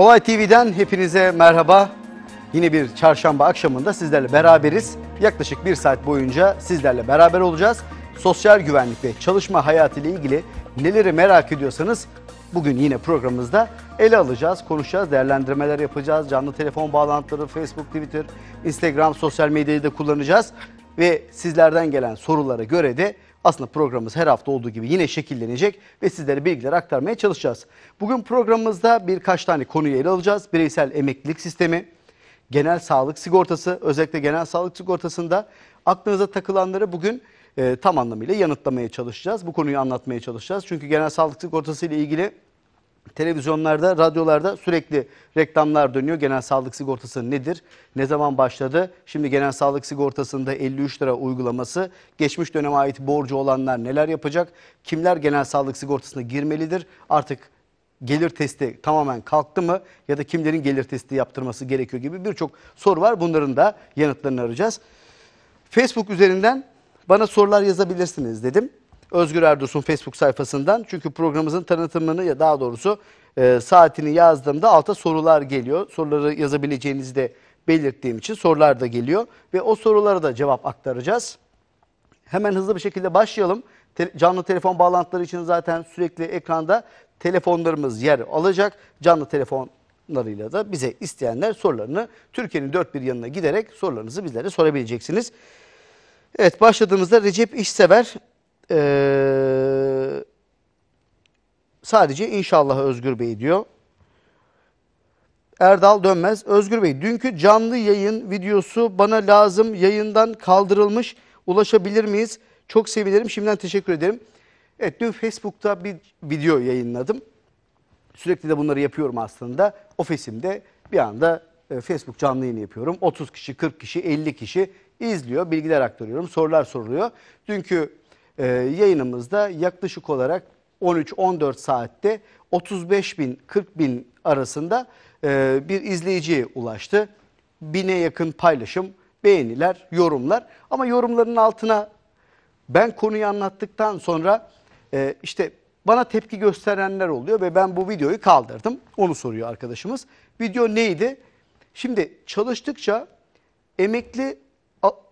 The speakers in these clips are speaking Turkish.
Olay TV'den hepinize merhaba. Yine bir çarşamba akşamında sizlerle beraberiz. Yaklaşık bir saat boyunca sizlerle beraber olacağız. Sosyal güvenlik ve çalışma hayatı ile ilgili neleri merak ediyorsanız bugün yine programımızda ele alacağız, konuşacağız, değerlendirmeler yapacağız. Canlı telefon bağlantıları, Facebook, Twitter, Instagram, sosyal medyayı da kullanacağız. Ve sizlerden gelen sorulara göre de aslında programımız her hafta olduğu gibi yine şekillenecek ve sizlere bilgiler aktarmaya çalışacağız. Bugün programımızda birkaç tane konuyu ele alacağız. Bireysel emeklilik sistemi, genel sağlık sigortası, özellikle genel sağlık sigortasında aklınıza takılanları bugün e, tam anlamıyla yanıtlamaya çalışacağız. Bu konuyu anlatmaya çalışacağız. Çünkü genel sağlık sigortası ile ilgili televizyonlarda, radyolarda sürekli reklamlar dönüyor. Genel sağlık sigortası nedir? Ne zaman başladı? Şimdi genel sağlık sigortasında 53 lira uygulaması. Geçmiş döneme ait borcu olanlar neler yapacak? Kimler genel sağlık sigortasına girmelidir? Artık gelir testi tamamen kalktı mı ya da kimlerin gelir testi yaptırması gerekiyor gibi birçok soru var. Bunların da yanıtlarını arayacağız. Facebook üzerinden bana sorular yazabilirsiniz dedim. Özgür Erdos'un Facebook sayfasından. Çünkü programımızın tanıtımını ya daha doğrusu e, saatini yazdığımda alta sorular geliyor. Soruları yazabileceğinizi de belirttiğim için sorular da geliyor. Ve o sorulara da cevap aktaracağız. Hemen hızlı bir şekilde başlayalım. Te canlı telefon bağlantıları için zaten sürekli ekranda telefonlarımız yer alacak. Canlı telefon telefonlarıyla da bize isteyenler sorularını Türkiye'nin dört bir yanına giderek sorularınızı bizlere sorabileceksiniz. Evet başladığımızda Recep İşsever ee, sadece inşallah Özgür Bey diyor. Erdal Dönmez. Özgür Bey dünkü canlı yayın videosu bana lazım yayından kaldırılmış ulaşabilir miyiz? Çok sevinirim şimdiden teşekkür ederim. Evet dün Facebook'ta bir video yayınladım. Sürekli de bunları yapıyorum aslında. Ofisimde bir anda e, Facebook canlı yayını yapıyorum. 30 kişi, 40 kişi, 50 kişi izliyor. Bilgiler aktarıyorum. Sorular soruluyor. Dünkü e, yayınımızda yaklaşık olarak 13-14 saatte 35 bin 40 bin arasında e, bir izleyiciye ulaştı. Bine yakın paylaşım, beğeniler, yorumlar ama yorumların altına ben konuyu anlattıktan sonra e, işte bana tepki gösterenler oluyor ve ben bu videoyu kaldırdım. Onu soruyor arkadaşımız. Video neydi? Şimdi çalıştıkça emekli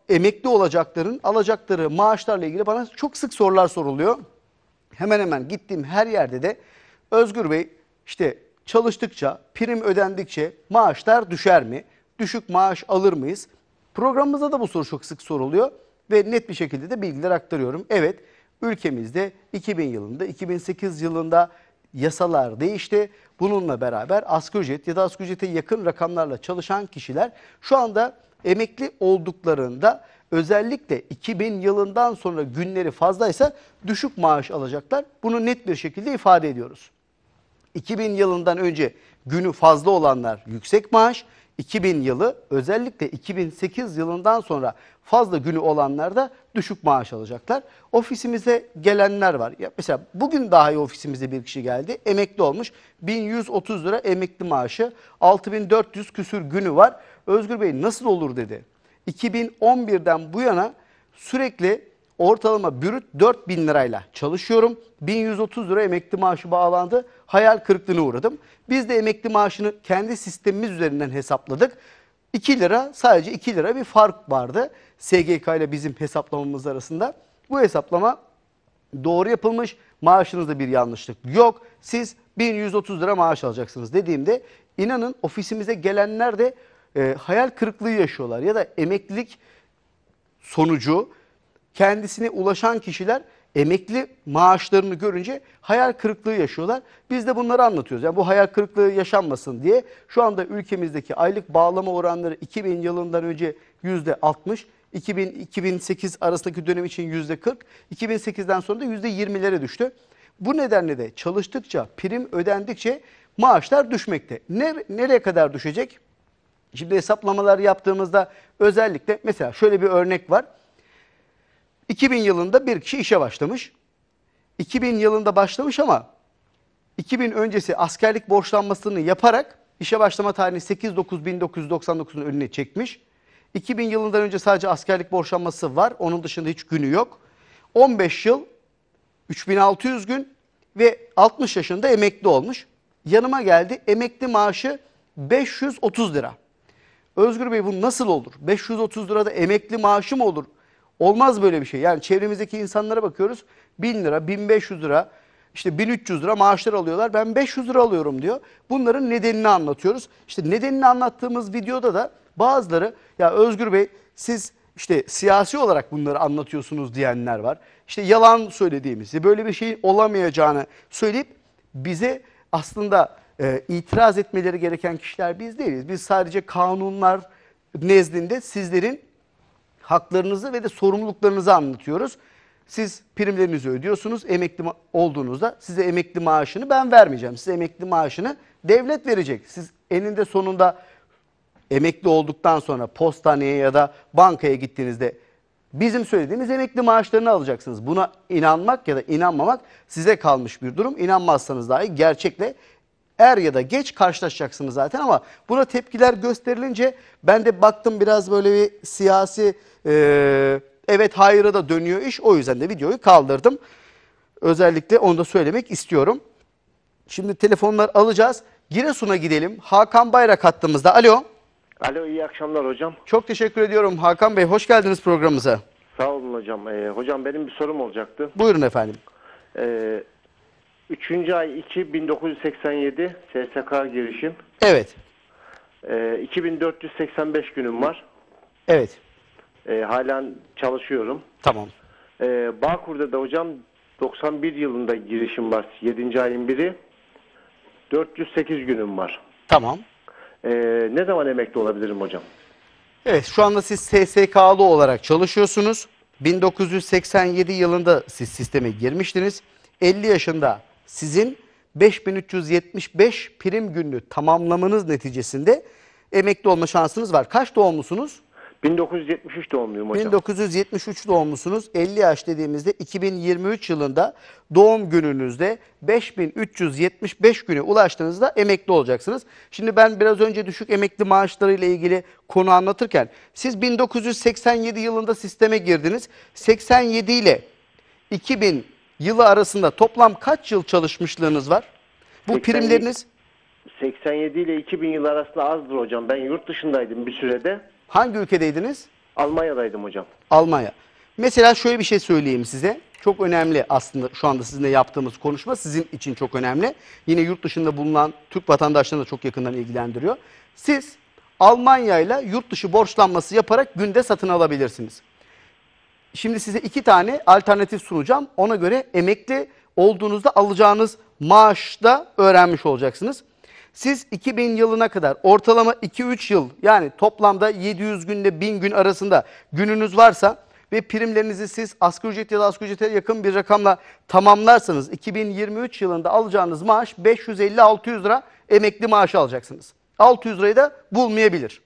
emekli olacakların alacakları maaşlarla ilgili bana çok sık sorular soruluyor. Hemen hemen gittiğim her yerde de Özgür Bey işte çalıştıkça, prim ödendikçe maaşlar düşer mi? Düşük maaş alır mıyız? Programımızda da bu soru çok sık soruluyor ve net bir şekilde de bilgiler aktarıyorum. Evet, ülkemizde 2000 yılında, 2008 yılında yasalar değişti. Bununla beraber asgari ücret ya da asgari ücrete yakın rakamlarla çalışan kişiler şu anda emekli olduklarında özellikle 2000 yılından sonra günleri fazlaysa düşük maaş alacaklar. Bunu net bir şekilde ifade ediyoruz. 2000 yılından önce günü fazla olanlar yüksek maaş, 2000 yılı özellikle 2008 yılından sonra fazla günü olanlar da düşük maaş alacaklar. Ofisimize gelenler var. Ya mesela bugün dahi ofisimize bir kişi geldi. Emekli olmuş. 1130 lira emekli maaşı. 6400 küsür günü var. Özgür Bey nasıl olur dedi. 2011'den bu yana sürekli Ortalama bürüt 4000 lirayla çalışıyorum. 1130 lira emekli maaşı bağlandı. Hayal kırıklığına uğradım. Biz de emekli maaşını kendi sistemimiz üzerinden hesapladık. 2 lira sadece 2 lira bir fark vardı. SGK ile bizim hesaplamamız arasında. Bu hesaplama doğru yapılmış. Maaşınızda bir yanlışlık yok. Siz 1130 lira maaş alacaksınız dediğimde inanın ofisimize gelenler de e, hayal kırıklığı yaşıyorlar. Ya da emeklilik sonucu kendisine ulaşan kişiler emekli maaşlarını görünce hayal kırıklığı yaşıyorlar. Biz de bunları anlatıyoruz. Yani bu hayal kırıklığı yaşanmasın diye şu anda ülkemizdeki aylık bağlama oranları 2000 yılından önce yüzde %60, 2000-2008 arasındaki dönem için yüzde %40, 2008'den sonra da yüzde %20'lere düştü. Bu nedenle de çalıştıkça, prim ödendikçe maaşlar düşmekte. Nereye kadar düşecek? Şimdi hesaplamalar yaptığımızda özellikle mesela şöyle bir örnek var. 2000 yılında bir kişi işe başlamış. 2000 yılında başlamış ama 2000 öncesi askerlik borçlanmasını yaparak işe başlama tarihini 8-9-1999'un önüne çekmiş. 2000 yılından önce sadece askerlik borçlanması var. Onun dışında hiç günü yok. 15 yıl, 3600 gün ve 60 yaşında emekli olmuş. Yanıma geldi emekli maaşı 530 lira. Özgür Bey bu nasıl olur? 530 lirada emekli maaşı mı olur? Olmaz böyle bir şey. Yani çevremizdeki insanlara bakıyoruz 1000 lira, 1500 lira, işte 1300 lira maaşlar alıyorlar. Ben 500 lira alıyorum diyor. Bunların nedenini anlatıyoruz. İşte nedenini anlattığımız videoda da bazıları ya Özgür Bey siz işte siyasi olarak bunları anlatıyorsunuz diyenler var. İşte yalan söylediğimizi, böyle bir şey olamayacağını söyleyip bize aslında e, itiraz etmeleri gereken kişiler biz değiliz. Biz sadece kanunlar nezdinde sizlerin haklarınızı ve de sorumluluklarınızı anlatıyoruz. Siz primlerinizi ödüyorsunuz. Emekli olduğunuzda size emekli maaşını ben vermeyeceğim. Size emekli maaşını devlet verecek. Siz eninde sonunda emekli olduktan sonra postaneye ya da bankaya gittiğinizde bizim söylediğimiz emekli maaşlarını alacaksınız. Buna inanmak ya da inanmamak size kalmış bir durum. İnanmazsanız dahi gerçekle Er ya da geç karşılaşacaksınız zaten ama buna tepkiler gösterilince ben de baktım biraz böyle bir siyasi e, evet hayıra da dönüyor iş. O yüzden de videoyu kaldırdım. Özellikle onu da söylemek istiyorum. Şimdi telefonlar alacağız. Giresun'a gidelim. Hakan Bayrak hattımızda. Alo. Alo iyi akşamlar hocam. Çok teşekkür ediyorum Hakan Bey. Hoş geldiniz programımıza. Sağ olun hocam. Ee, hocam benim bir sorum olacaktı. Buyurun efendim. Ee, 3. ay 2 1987 SSK girişim. Evet. E, ee, 2485 günüm var. Evet. E, halen çalışıyorum. Tamam. E, Bağkur'da da hocam 91 yılında girişim var. 7. ayın biri. 408 günüm var. Tamam. E, ne zaman emekli olabilirim hocam? Evet şu anda siz SSK'lı olarak çalışıyorsunuz. 1987 yılında siz sisteme girmiştiniz. 50 yaşında sizin 5375 prim günü tamamlamanız neticesinde emekli olma şansınız var. Kaç doğumlusunuz? 1973 doğumluyum hocam. 1973 doğumlusunuz. 50 yaş dediğimizde 2023 yılında doğum gününüzde 5375 güne ulaştığınızda emekli olacaksınız. Şimdi ben biraz önce düşük emekli maaşları ile ilgili konu anlatırken siz 1987 yılında sisteme girdiniz. 87 ile 2000 yılı arasında toplam kaç yıl çalışmışlığınız var? Bu 87, primleriniz 87 ile 2000 yıl arasında azdır hocam. Ben yurt dışındaydım bir sürede. Hangi ülkedeydiniz? Almanya'daydım hocam. Almanya. Mesela şöyle bir şey söyleyeyim size. Çok önemli aslında şu anda sizinle yaptığımız konuşma sizin için çok önemli. Yine yurt dışında bulunan Türk vatandaşlarını da çok yakından ilgilendiriyor. Siz Almanya ile yurt dışı borçlanması yaparak günde satın alabilirsiniz. Şimdi size iki tane alternatif sunacağım. Ona göre emekli olduğunuzda alacağınız maaşta öğrenmiş olacaksınız. Siz 2000 yılına kadar ortalama 2-3 yıl yani toplamda 700 günle 1000 gün arasında gününüz varsa ve primlerinizi siz asgari ücret ya da asgari ücrete yakın bir rakamla tamamlarsanız 2023 yılında alacağınız maaş 550-600 lira emekli maaşı alacaksınız. 600 lirayı da bulmayabilir.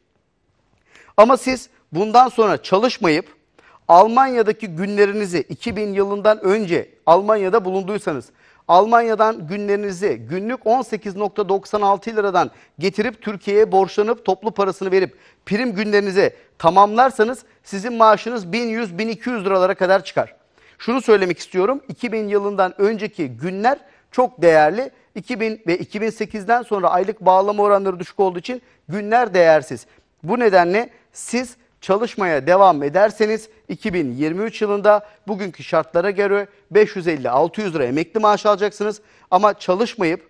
Ama siz bundan sonra çalışmayıp Almanya'daki günlerinizi 2000 yılından önce Almanya'da bulunduysanız Almanya'dan günlerinizi günlük 18.96 liradan getirip Türkiye'ye borçlanıp toplu parasını verip prim günlerinizi tamamlarsanız sizin maaşınız 1100-1200 liralara kadar çıkar. Şunu söylemek istiyorum 2000 yılından önceki günler çok değerli. 2000 ve 2008'den sonra aylık bağlama oranları düşük olduğu için günler değersiz. Bu nedenle siz çalışmaya devam ederseniz 2023 yılında bugünkü şartlara göre 550-600 lira emekli maaşı alacaksınız. Ama çalışmayıp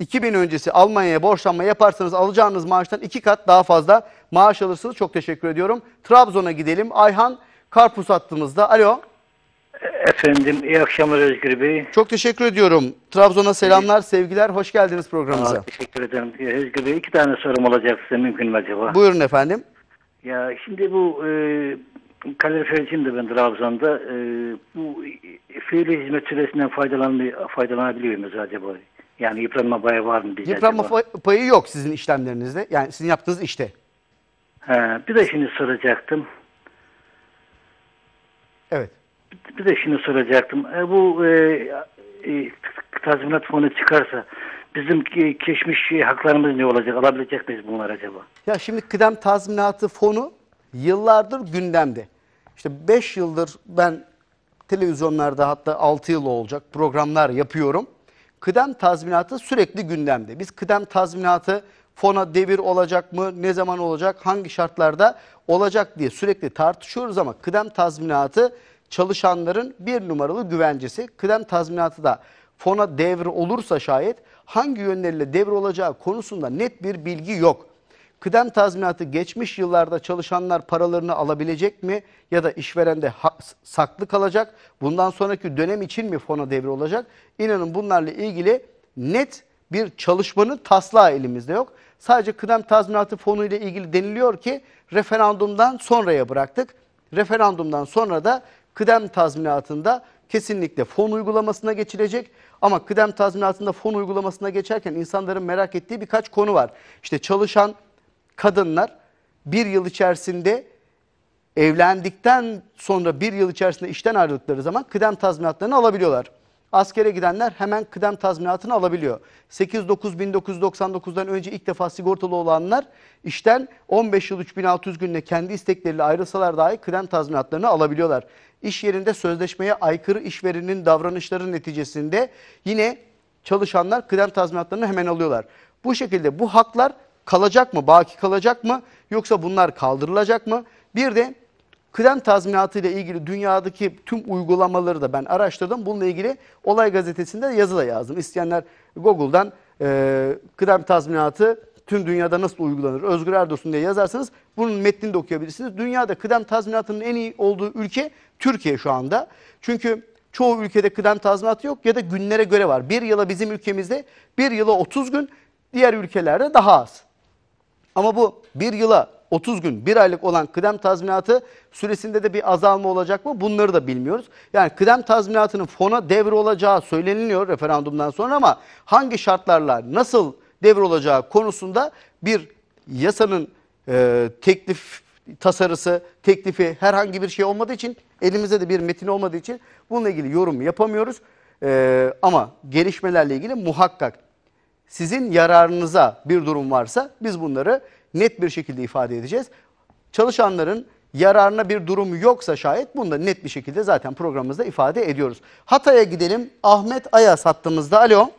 2000 öncesi Almanya'ya borçlanma yaparsanız alacağınız maaştan iki kat daha fazla maaş alırsınız. Çok teşekkür ediyorum. Trabzon'a gidelim. Ayhan Karpuz attığımızda. Alo. Efendim iyi akşamlar Özgür Bey. Çok teşekkür ediyorum. Trabzon'a selamlar, sevgiler. Hoş geldiniz programımıza. Aa, teşekkür ederim. Ee, Özgür Bey iki tane sorum olacak size mümkün mü acaba? Buyurun efendim. Ya şimdi bu e, kalorifer için de ben Trabzon'da e, bu fiili hizmet süresinden faydalanabiliyor muyuz acaba? Yani yıpranma payı var mı? Bize yıpranma acaba? payı yok sizin işlemlerinizde. Yani sizin yaptığınız işte. He, bir de şimdi soracaktım. Evet. Bir de şimdi soracaktım. E, bu e, e, tazminat fonu çıkarsa Bizim geçmiş şey, haklarımız ne olacak? Alabilecek miyiz bunlar acaba? Ya şimdi kıdem tazminatı fonu yıllardır gündemde. İşte 5 yıldır ben televizyonlarda hatta 6 yıl olacak programlar yapıyorum. Kıdem tazminatı sürekli gündemde. Biz kıdem tazminatı fona devir olacak mı, ne zaman olacak, hangi şartlarda olacak diye sürekli tartışıyoruz ama kıdem tazminatı çalışanların bir numaralı güvencesi. Kıdem tazminatı da fona devir olursa şayet hangi yönleriyle devrolacağı konusunda net bir bilgi yok. Kıdem tazminatı geçmiş yıllarda çalışanlar paralarını alabilecek mi ya da işverende saklı kalacak? Bundan sonraki dönem için mi fona devre olacak? İnanın bunlarla ilgili net bir çalışmanın taslağı elimizde yok. Sadece kıdem tazminatı fonu ile ilgili deniliyor ki referandumdan sonraya bıraktık. Referandumdan sonra da kıdem tazminatında kesinlikle fon uygulamasına geçilecek. Ama kıdem tazminatında fon uygulamasına geçerken insanların merak ettiği birkaç konu var. İşte çalışan kadınlar bir yıl içerisinde evlendikten sonra bir yıl içerisinde işten ayrıldıkları zaman kıdem tazminatlarını alabiliyorlar askere gidenler hemen kıdem tazminatını alabiliyor. 8-9-1999'dan önce ilk defa sigortalı olanlar işten 15 yıl 3600 günle kendi istekleriyle ayrılsalar dahi kıdem tazminatlarını alabiliyorlar. İş yerinde sözleşmeye aykırı işverenin davranışları neticesinde yine çalışanlar kıdem tazminatlarını hemen alıyorlar. Bu şekilde bu haklar kalacak mı, baki kalacak mı yoksa bunlar kaldırılacak mı? Bir de Kıdem tazminatı ile ilgili dünyadaki tüm uygulamaları da ben araştırdım. Bununla ilgili Olay Gazetesi'nde yazı da yazdım. İsteyenler Google'dan e, kıdem tazminatı tüm dünyada nasıl uygulanır? Özgür Erdoğan diye yazarsanız bunun metnini de okuyabilirsiniz. Dünyada kıdem tazminatının en iyi olduğu ülke Türkiye şu anda. Çünkü çoğu ülkede kıdem tazminatı yok ya da günlere göre var. Bir yıla bizim ülkemizde bir yıla 30 gün diğer ülkelerde daha az. Ama bu bir yıla 30 gün, 1 aylık olan kıdem tazminatı süresinde de bir azalma olacak mı? Bunları da bilmiyoruz. Yani kıdem tazminatının fona devri olacağı söyleniliyor referandumdan sonra ama hangi şartlarla nasıl devir olacağı konusunda bir yasanın e, teklif tasarısı, teklifi herhangi bir şey olmadığı için elimizde de bir metin olmadığı için bununla ilgili yorum yapamıyoruz. E, ama gelişmelerle ilgili muhakkak sizin yararınıza bir durum varsa biz bunları net bir şekilde ifade edeceğiz. Çalışanların yararına bir durum yoksa şayet bunu da net bir şekilde zaten programımızda ifade ediyoruz. Hatay'a gidelim. Ahmet Ayas hattımızda. Alo.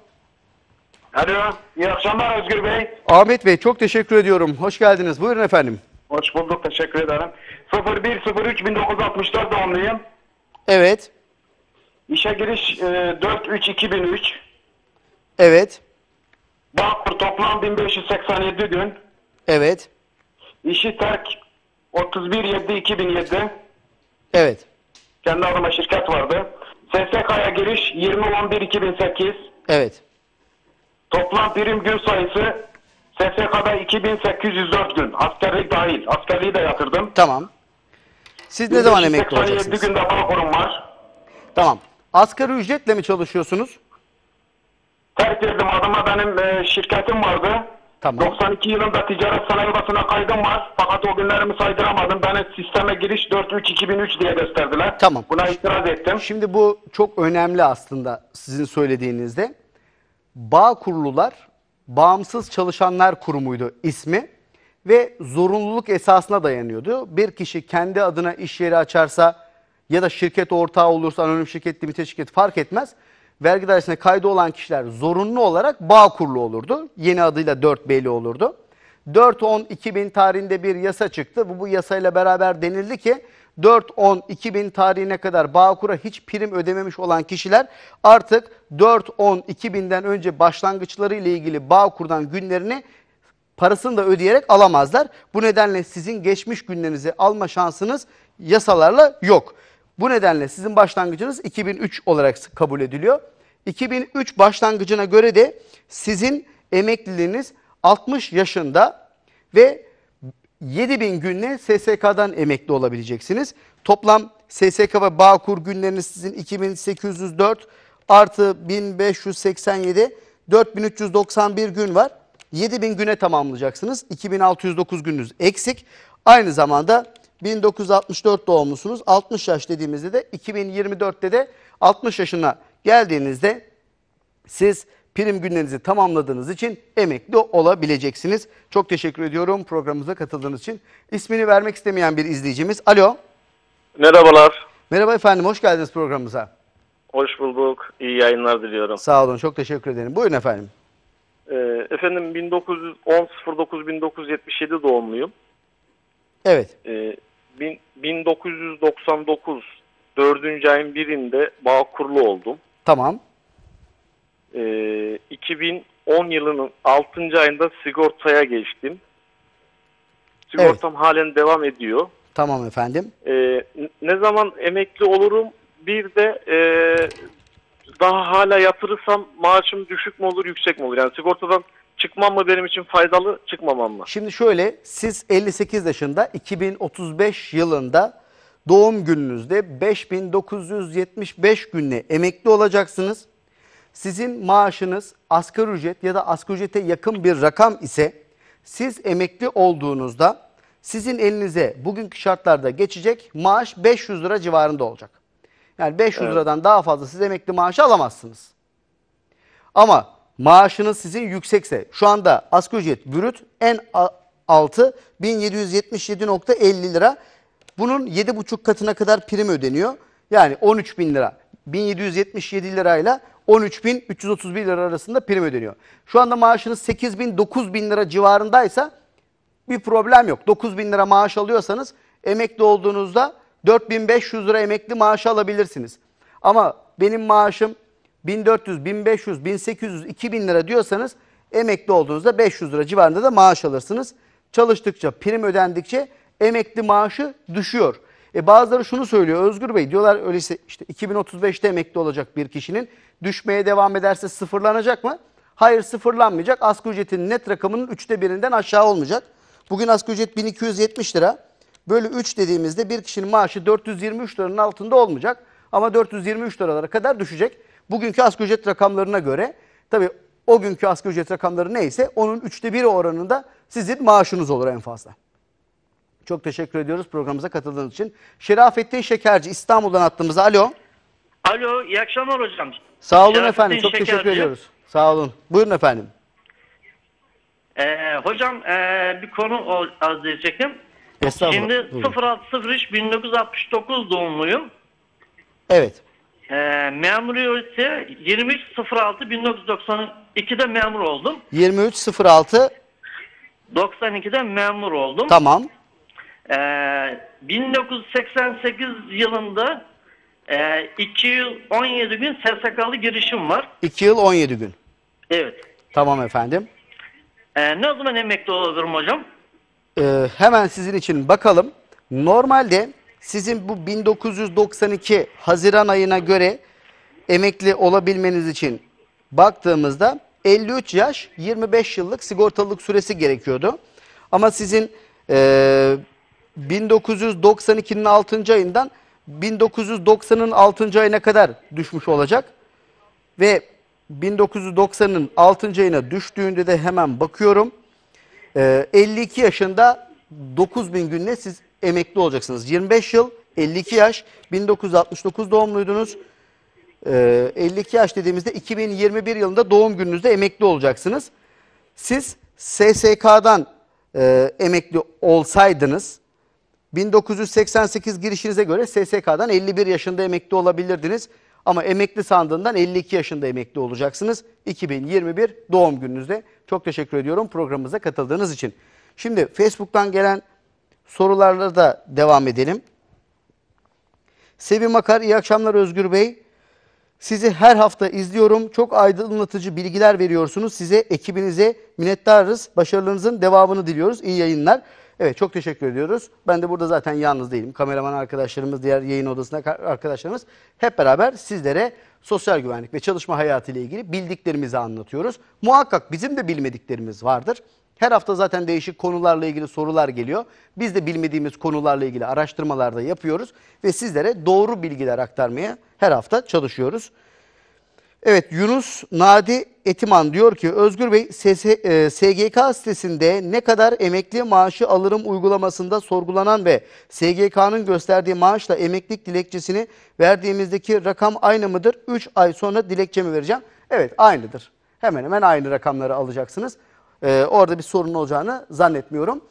Alo. İyi akşamlar Özgür Bey. Ahmet Bey çok teşekkür ediyorum. Hoş geldiniz. Buyurun efendim. Hoş bulduk. Teşekkür ederim. 0103 1964 doğumluyum. Evet. İşe giriş e, 43 2003. Evet. Bağkur toplam 1587 gün. Evet. İşi terk 31.7.2007. Evet. Kendi adıma şirket vardı. SSK'ya giriş 20.11.2008. Evet. Toplam birim gün sayısı SSK'da 2804 gün. Askerlik dahil. Askerliği de yatırdım. Tamam. Siz ne zaman emekli olacaksınız? 87 günde raporum var. Tamam. Asgari ücretle mi çalışıyorsunuz? Terk ettim adıma benim e, şirketim vardı. Tamam. 92 yılında ticaret sanayi kaydım var. Fakat o günlerimi saydıramadım. Beni sisteme giriş 4 2003 diye gösterdiler. Tamam. Buna itiraz ettim. Şimdi bu çok önemli aslında sizin söylediğinizde. Bağ kurulular Bağımsız Çalışanlar Kurumu'ydu ismi ve zorunluluk esasına dayanıyordu. Bir kişi kendi adına iş yeri açarsa ya da şirket ortağı olursa anonim şirket, limite şirket fark etmez vergi dairesine kaydı olan kişiler zorunlu olarak bağ kurulu olurdu. Yeni adıyla 4B'li olurdu. 4-10-2000 tarihinde bir yasa çıktı. Bu, bu yasayla beraber denildi ki 4-10-2000 tarihine kadar Bağkur'a hiç prim ödememiş olan kişiler artık 4-10-2000'den önce başlangıçları ile ilgili Bağkur'dan günlerini parasını da ödeyerek alamazlar. Bu nedenle sizin geçmiş günlerinizi alma şansınız yasalarla yok. Bu nedenle sizin başlangıcınız 2003 olarak kabul ediliyor. 2003 başlangıcına göre de sizin emekliliğiniz 60 yaşında ve 7000 günle SSK'dan emekli olabileceksiniz. Toplam SSK ve Bağkur günleriniz sizin 2804 artı 1587 4391 gün var. 7000 güne tamamlayacaksınız. 2609 gününüz eksik. Aynı zamanda 1964 doğumlusunuz. 60 yaş dediğimizde de 2024'te de 60 yaşına geldiğinizde siz prim günlerinizi tamamladığınız için emekli olabileceksiniz. Çok teşekkür ediyorum programımıza katıldığınız için. İsmini vermek istemeyen bir izleyicimiz. Alo. Merhabalar. Merhaba efendim hoş geldiniz programımıza. Hoş bulduk. İyi yayınlar diliyorum. Sağ olun çok teşekkür ederim. Buyurun efendim. Ee, efendim 1910-09-1977 doğumluyum. Evet. Ee, bin, 1999 4. ayın birinde kurulu oldum. Tamam. Ee, 2010 yılının 6. ayında sigortaya geçtim. Sigortam evet. halen devam ediyor. Tamam efendim. Ee, ne zaman emekli olurum? Bir de e, daha hala yatırırsam maaşım düşük mü olur yüksek mi olur? Yani sigortadan Çıkmam mı benim için faydalı, çıkmamam mı? Şimdi şöyle siz 58 yaşında 2035 yılında doğum gününüzde 5975 günle emekli olacaksınız. Sizin maaşınız asgari ücret ya da asgari ücrete yakın bir rakam ise siz emekli olduğunuzda sizin elinize bugünkü şartlarda geçecek maaş 500 lira civarında olacak. Yani 500 evet. liradan daha fazla siz emekli maaşı alamazsınız. Ama maaşınız sizin yüksekse şu anda asgari ücret bürüt en altı 1777.50 lira. Bunun 7,5 katına kadar prim ödeniyor. Yani 13.000 lira. 1777 lirayla 13.331 lira arasında prim ödeniyor. Şu anda maaşınız 8.000-9.000 9 bin lira civarındaysa bir problem yok. 9.000 lira maaş alıyorsanız emekli olduğunuzda 4500 lira emekli maaşı alabilirsiniz. Ama benim maaşım 1400, 1500, 1800, 2000 lira diyorsanız emekli olduğunuzda 500 lira civarında da maaş alırsınız. Çalıştıkça, prim ödendikçe emekli maaşı düşüyor. E bazıları şunu söylüyor Özgür Bey diyorlar öyleyse işte 2035'te emekli olacak bir kişinin düşmeye devam ederse sıfırlanacak mı? Hayır sıfırlanmayacak. Asgari ücretin net rakamının üçte birinden aşağı olmayacak. Bugün asgari ücret 1270 lira. Böyle 3 dediğimizde bir kişinin maaşı 423 liranın altında olmayacak. Ama 423 liralara kadar düşecek. Bugünkü asgari ücret rakamlarına göre tabii o günkü asgari ücret rakamları neyse onun üçte bir oranında sizin maaşınız olur en fazla. Çok teşekkür ediyoruz programımıza katıldığınız için. Şerafettin Şekerci İstanbul'dan attığımızda alo. Alo iyi akşamlar hocam. Sağ olun Şerafettin efendim çok Şekerci. teşekkür ediyoruz. Sağ olun. Buyurun efendim. Ee, hocam ee, bir konu az diyecektim. Şimdi 06.03.1969 doğumluyum. Evet e, ee, memuru ise 23.06.1992'de memur oldum. 23.06 92'de memur oldum. Tamam. Ee, 1988 yılında e, 2 yıl 17 gün SSK'lı girişim var. 2 yıl 17 gün. Evet. Tamam efendim. Ee, ne zaman emekli olabilirim hocam? Ee, hemen sizin için bakalım. Normalde sizin bu 1992 Haziran ayına göre emekli olabilmeniz için baktığımızda 53 yaş 25 yıllık sigortalılık süresi gerekiyordu. Ama sizin e, 1992'nin 6. ayından 1990'ın 6. ayına kadar düşmüş olacak. Ve 1990'ın 6. ayına düştüğünde de hemen bakıyorum. E, 52 yaşında 9000 günle siz emekli olacaksınız. 25 yıl 52 yaş 1969 doğumluydunuz. 52 ee, yaş dediğimizde 2021 yılında doğum gününüzde emekli olacaksınız. Siz SSK'dan e, emekli olsaydınız 1988 girişinize göre SSK'dan 51 yaşında emekli olabilirdiniz. Ama emekli sandığından 52 yaşında emekli olacaksınız. 2021 doğum gününüzde. Çok teşekkür ediyorum programımıza katıldığınız için. Şimdi Facebook'tan gelen sorularla da devam edelim. Sevim Akar, iyi akşamlar Özgür Bey. Sizi her hafta izliyorum. Çok aydınlatıcı bilgiler veriyorsunuz. Size, ekibinize minnettarız. Başarılarınızın devamını diliyoruz. İyi yayınlar. Evet çok teşekkür ediyoruz. Ben de burada zaten yalnız değilim. Kameraman arkadaşlarımız, diğer yayın odasında arkadaşlarımız hep beraber sizlere sosyal güvenlik ve çalışma hayatı ile ilgili bildiklerimizi anlatıyoruz. Muhakkak bizim de bilmediklerimiz vardır. Her hafta zaten değişik konularla ilgili sorular geliyor. Biz de bilmediğimiz konularla ilgili araştırmalarda yapıyoruz ve sizlere doğru bilgiler aktarmaya her hafta çalışıyoruz. Evet Yunus Nadi Etiman diyor ki Özgür Bey SGK e, sitesinde ne kadar emekli maaşı alırım uygulamasında sorgulanan ve SGK'nın gösterdiği maaşla emeklilik dilekçesini verdiğimizdeki rakam aynı mıdır? 3 ay sonra dilekçemi vereceğim. Evet aynıdır. Hemen hemen aynı rakamları alacaksınız e, orada bir sorun olacağını zannetmiyorum.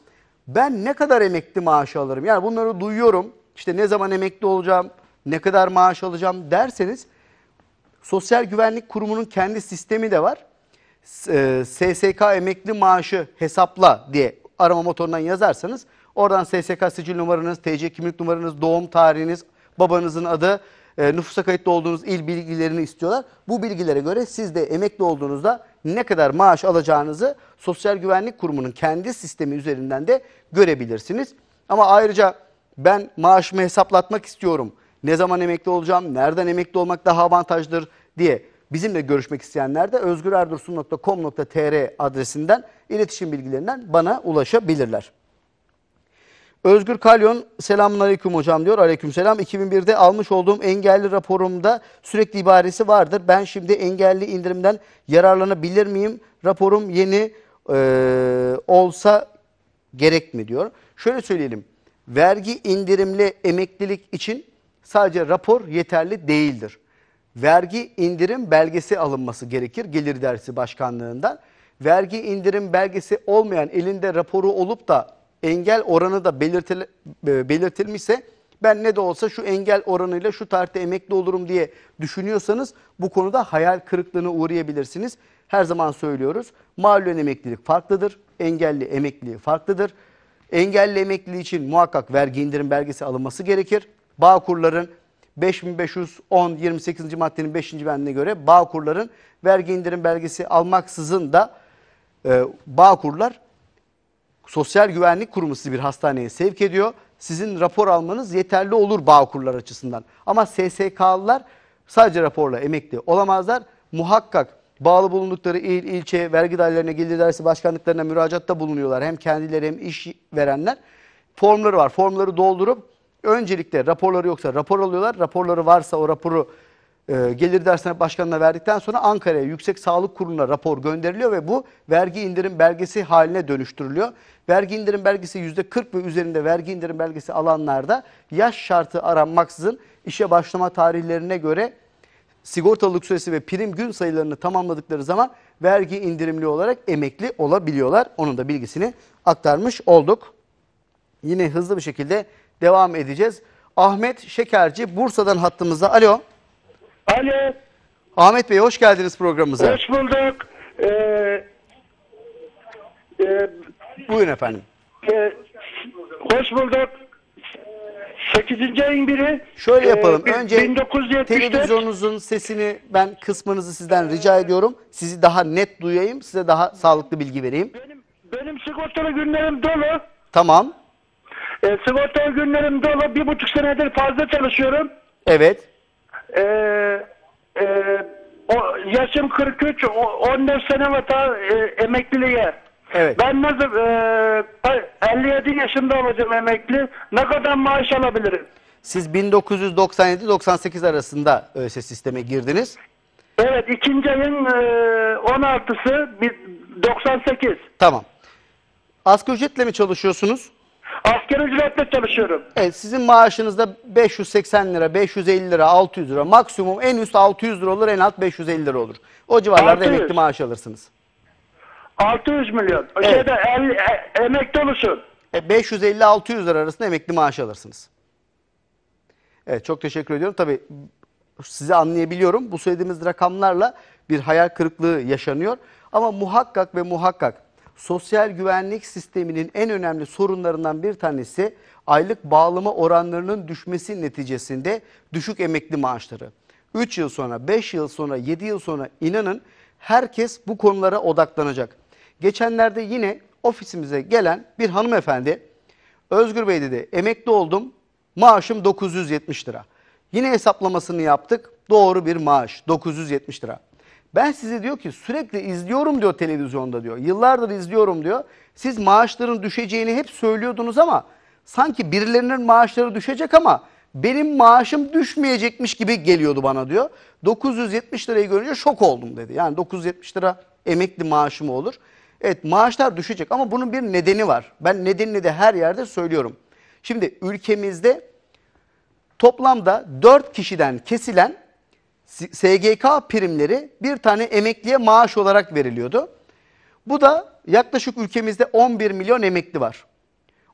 Ben ne kadar emekli maaşı alırım? Yani bunları duyuyorum. İşte ne zaman emekli olacağım, ne kadar maaş alacağım derseniz Sosyal Güvenlik Kurumu'nun kendi sistemi de var. E, SSK emekli maaşı hesapla diye arama motorundan yazarsanız oradan SSK sicil numaranız, TC kimlik numaranız, doğum tarihiniz, babanızın adı, e, nüfusa kayıtlı olduğunuz il bilgilerini istiyorlar. Bu bilgilere göre siz de emekli olduğunuzda ne kadar maaş alacağınızı Sosyal Güvenlik Kurumu'nun kendi sistemi üzerinden de görebilirsiniz. Ama ayrıca ben maaşımı hesaplatmak istiyorum. Ne zaman emekli olacağım? Nereden emekli olmak daha avantajdır diye bizimle görüşmek isteyenler de özgürerdursun.com.tr adresinden iletişim bilgilerinden bana ulaşabilirler. Özgür Kalyon selamun aleyküm hocam diyor. Aleyküm selam. 2001'de almış olduğum engelli raporumda sürekli ibaresi vardır. Ben şimdi engelli indirimden yararlanabilir miyim? Raporum yeni e, olsa gerek mi diyor. Şöyle söyleyelim. Vergi indirimli emeklilik için sadece rapor yeterli değildir. Vergi indirim belgesi alınması gerekir Gelir Dersi Başkanlığı'ndan. Vergi indirim belgesi olmayan elinde raporu olup da engel oranı da belirtil, e, belirtilmişse ben ne de olsa şu engel oranıyla şu tarihte emekli olurum diye düşünüyorsanız bu konuda hayal kırıklığına uğrayabilirsiniz. Her zaman söylüyoruz mahallen emeklilik farklıdır, engelli emekliliği farklıdır. Engelli emekliliği için muhakkak vergi indirim belgesi alınması gerekir. Bağkurların 5510 28. maddenin 5. bendine göre Bağkurların vergi indirim belgesi almaksızın da e, Bağkurlar Sosyal Güvenlik Kurumu sizi bir hastaneye sevk ediyor. Sizin rapor almanız yeterli olur bağkurlar açısından. Ama SSK'lılar sadece raporla emekli olamazlar. Muhakkak bağlı bulundukları il, ilçe, vergi dairelerine, gelir dairesi başkanlıklarına müracaatta bulunuyorlar. Hem kendileri hem iş verenler. Formları var. Formları doldurup öncelikle raporları yoksa rapor alıyorlar. Raporları varsa o raporu e, gelir dersine başkanına verdikten sonra Ankara'ya Yüksek Sağlık Kurulu'na rapor gönderiliyor ve bu vergi indirim belgesi haline dönüştürülüyor. Vergi indirim belgesi %40 ve üzerinde vergi indirim belgesi alanlarda yaş şartı aranmaksızın işe başlama tarihlerine göre sigortalılık süresi ve prim gün sayılarını tamamladıkları zaman vergi indirimli olarak emekli olabiliyorlar. Onun da bilgisini aktarmış olduk. Yine hızlı bir şekilde devam edeceğiz. Ahmet Şekerci Bursa'dan hattımızda. Alo. Alo. Ahmet Bey hoş geldiniz programımıza. Hoş bulduk. Ee, e, Buyurun efendim. E, hoş bulduk. 8. ayın biri. Şöyle ee, yapalım. E, Önce 1974. televizyonunuzun sesini ben kısmınızı sizden rica ediyorum. Sizi daha net duyayım. Size daha sağlıklı bilgi vereyim. Benim, benim sigortalı günlerim dolu. Tamam. E, sigortalı günlerim dolu. Bir buçuk senedir fazla çalışıyorum. Evet e, e, o, yaşım 43, o, 14 sene vata e, emekliliğe. Evet. Ben nasıl e, 57 yaşında olacağım emekli. Ne kadar maaş alabilirim? Siz 1997-98 arasında ÖSS e, şey sisteme girdiniz. Evet ikinci ayın e, 16'sı 98. Tamam. Asgari ücretle mi çalışıyorsunuz? Asgari ücretle çalışıyorum. Evet sizin maaşınızda 580 lira, 550 lira, 600 lira maksimum en üst 600 lira olur en alt 550 lira olur. O civarlarda 600. emekli maaş alırsınız. 600 milyon. Evet. Şeyde el, e, emekli olursun. E, 550-600 lira arasında emekli maaş alırsınız. Evet çok teşekkür ediyorum. Tabii sizi anlayabiliyorum. Bu söylediğimiz rakamlarla bir hayal kırıklığı yaşanıyor. Ama muhakkak ve muhakkak sosyal güvenlik sisteminin en önemli sorunlarından bir tanesi aylık bağlama oranlarının düşmesi neticesinde düşük emekli maaşları. 3 yıl sonra, 5 yıl sonra, 7 yıl sonra inanın herkes bu konulara odaklanacak. Geçenlerde yine ofisimize gelen bir hanımefendi Özgür Bey dedi emekli oldum maaşım 970 lira. Yine hesaplamasını yaptık doğru bir maaş 970 lira. Ben sizi diyor ki sürekli izliyorum diyor televizyonda diyor. Yıllardır izliyorum diyor. Siz maaşların düşeceğini hep söylüyordunuz ama sanki birilerinin maaşları düşecek ama benim maaşım düşmeyecekmiş gibi geliyordu bana diyor. 970 lirayı görünce şok oldum dedi. Yani 970 lira emekli maaşımı olur. Evet maaşlar düşecek ama bunun bir nedeni var. Ben nedenini de her yerde söylüyorum. Şimdi ülkemizde toplamda 4 kişiden kesilen SGK primleri bir tane emekliye maaş olarak veriliyordu. Bu da yaklaşık ülkemizde 11 milyon emekli var.